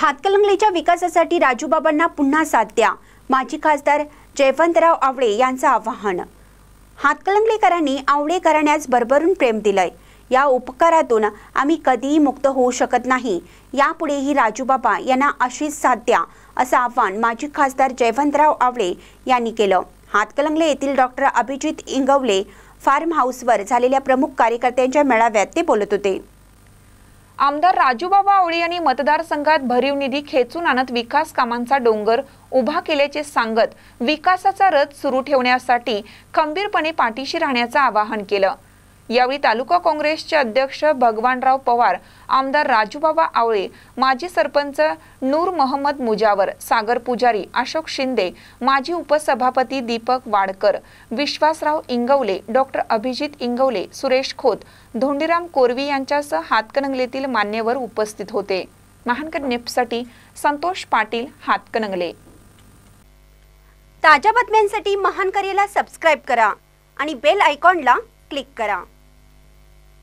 हातकलंगलेच्या विकासासाठी राजूबाबांना पुन्हा साथ द्या माजी खासदार जयवंतराव आवळे यांचं आवाहन हातकलंगलेकरांनी आवळे करण्यास भरभरून प्रेम दिलंय या उपकारातून आम्ही कधीही मुक्त होऊ शकत नाही यापुढेही राजूबाबा यांना अशीच साथ द्या असं आव्हान माजी खासदार जयवंतराव आवळे यांनी केलं हातकलंगले येथील डॉक्टर अभिजित इंगवले फार्म हाऊसवर झालेल्या प्रमुख कार्यकर्त्यांच्या मेळाव्यात ते बोलत होते आमदार राजूबाबा आवळे यांनी मतदारसंघात भरीव निधी खेचून आणत विकास कामांचा डोंगर उभा केल्याचे सांगत विकासाचा रथ सुरू ठेवण्यासाठी खंबीरपणे पाठीशी राहण्याचं आवाहन केलं यावेळी तालुका काँग्रेसचे अध्यक्ष भगवानराव पवार आमदार राजूबाबा आवळे माजी सरपंच नूर मोहम्मद मुजावर सागर पुजारी अशोक शिंदे माजी उपसभापती दीपक वाडकर विश्वासराव इंगवले डॉक्टर अभिजित इंगवले सुरेश खोत धोंडीराम कोरवी यांच्यासह हातकणंगलेतील मान्यवर उपस्थित होते महानकर नेपसाठी संतोष पाटील हातकणंगले ताज्या बातम्यांसाठी महान करेला सबस्क्राईब करा आणि बेल आयकॉनला क्लिक करा